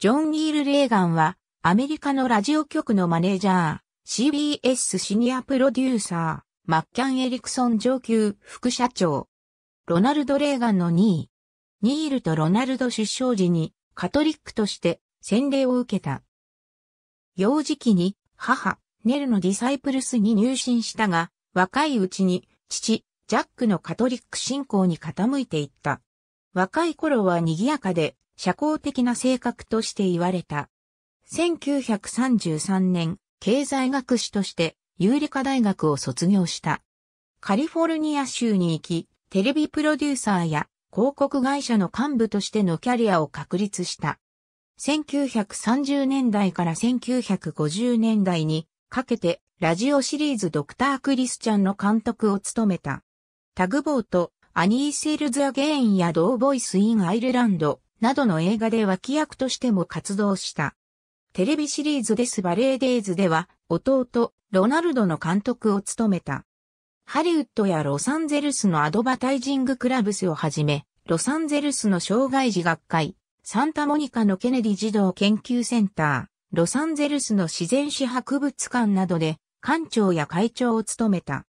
ジョン・ニール・レーガンは、アメリカのラジオ局のマネージャー、CBS シニアプロデューサー、マッキャン・エリクソン上級副社長。ロナルド・レーガンの2位。ニールとロナルド出生時にカトリックとして洗礼を受けた。幼児期に母、ネルのディサイプルスに入信したが、若いうちに父、ジャックのカトリック信仰に傾いていった。若い頃は賑やかで社交的な性格として言われた。1933年、経済学士としてユーリカ大学を卒業した。カリフォルニア州に行き、テレビプロデューサーや広告会社の幹部としてのキャリアを確立した。1930年代から1950年代にかけてラジオシリーズドクター・クリスチャンの監督を務めた。タグボート、アニー・セールズ・アゲインやドーボイス・イン・アイルランド、などの映画で脇役としても活動した。テレビシリーズですバレーデイズでは、弟、ロナルドの監督を務めた。ハリウッドやロサンゼルスのアドバタイジングクラブスをはじめ、ロサンゼルスの障害児学会、サンタモニカのケネディ児童研究センター、ロサンゼルスの自然史博物館などで、館長や会長を務めた。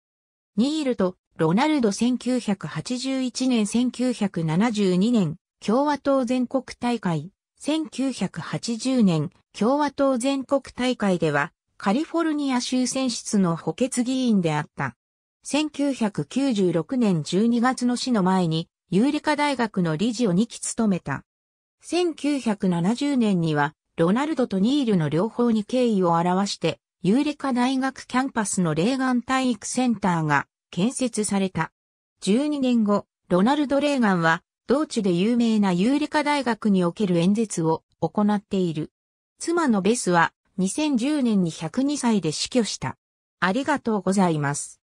ニールとロナルド1981年1972年共和党全国大会。1980年、共和党全国大会では、カリフォルニア州選出の補欠議員であった。1996年12月の死の前に、ユーリカ大学の理事を2期務めた。1970年には、ロナルドとニールの両方に敬意を表して、ユーリカ大学キャンパスのレーガン体育センターが建設された。12年後、ロナルド・レーガンは同地で有名なユーレカ大学における演説を行っている。妻のベスは2010年に102歳で死去した。ありがとうございます。